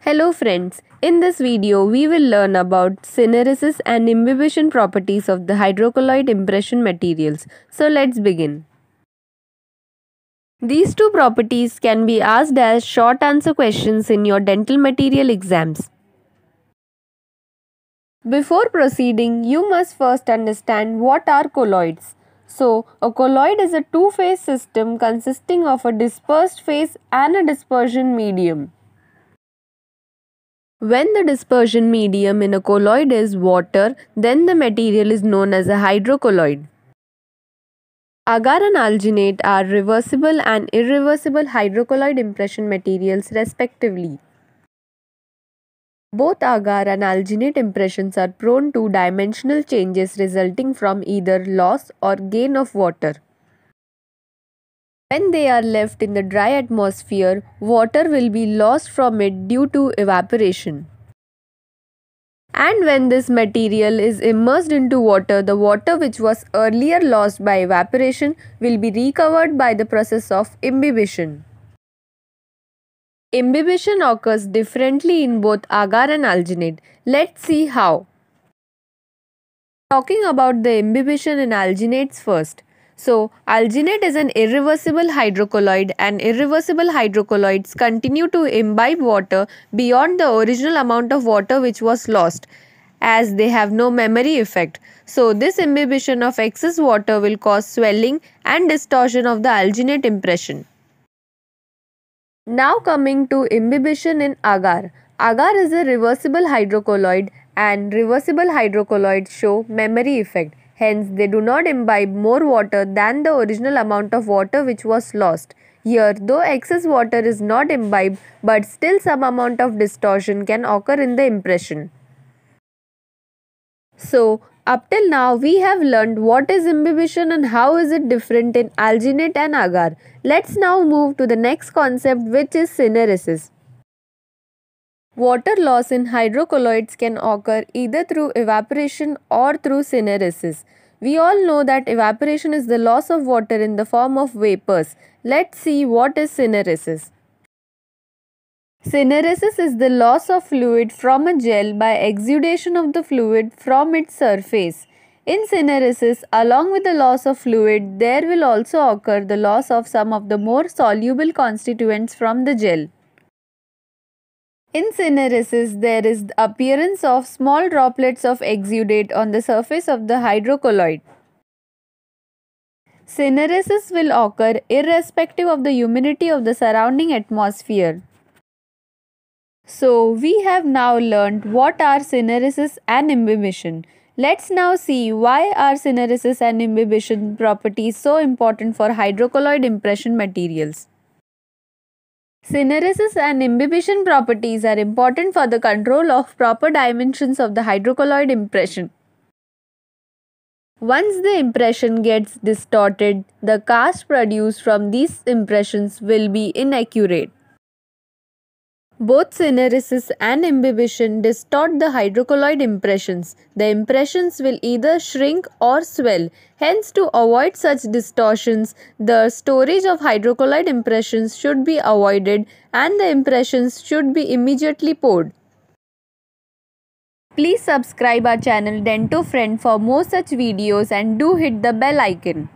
Hello friends, in this video we will learn about syneresis and imbibition properties of the hydrocolloid impression materials. So let's begin. These two properties can be asked as short answer questions in your dental material exams. Before proceeding, you must first understand what are colloids. So, a colloid is a two phase system consisting of a dispersed phase and a dispersion medium. When the dispersion medium in a colloid is water, then the material is known as a hydrocolloid. Agar and alginate are reversible and irreversible hydrocolloid impression materials respectively. Both agar and alginate impressions are prone to dimensional changes resulting from either loss or gain of water. When they are left in the dry atmosphere, water will be lost from it due to evaporation. And when this material is immersed into water, the water which was earlier lost by evaporation will be recovered by the process of imbibition. Imbibition occurs differently in both agar and alginate. Let's see how. Talking about the imbibition in alginates first. So, alginate is an irreversible hydrocolloid and irreversible hydrocolloids continue to imbibe water beyond the original amount of water which was lost as they have no memory effect. So, this imbibition of excess water will cause swelling and distortion of the alginate impression. Now coming to imbibition in agar. Agar is a reversible hydrocolloid and reversible hydrocolloids show memory effect. Hence, they do not imbibe more water than the original amount of water which was lost. Here, though excess water is not imbibed, but still some amount of distortion can occur in the impression. So, up till now, we have learned what is imbibition and how is it different in alginate and agar. Let's now move to the next concept which is syneresis. Water loss in hydrocolloids can occur either through evaporation or through syneresis. We all know that evaporation is the loss of water in the form of vapors. Let's see what is syneresis. Syneresis is the loss of fluid from a gel by exudation of the fluid from its surface. In syneresis, along with the loss of fluid, there will also occur the loss of some of the more soluble constituents from the gel. In syneresis, there is the appearance of small droplets of exudate on the surface of the hydrocolloid. Syneresis will occur irrespective of the humidity of the surrounding atmosphere. So we have now learned what are syneresis and imbibition. Let's now see why are syneresis and imbibition properties so important for hydrocolloid impression materials. Syneresis and imbibition properties are important for the control of proper dimensions of the hydrocolloid impression. Once the impression gets distorted, the cast produced from these impressions will be inaccurate. Both syneresis and imbibition distort the hydrocolloid impressions. The impressions will either shrink or swell. Hence, to avoid such distortions, the storage of hydrocolloid impressions should be avoided and the impressions should be immediately poured. Please subscribe our channel Dento Friend for more such videos and do hit the bell icon.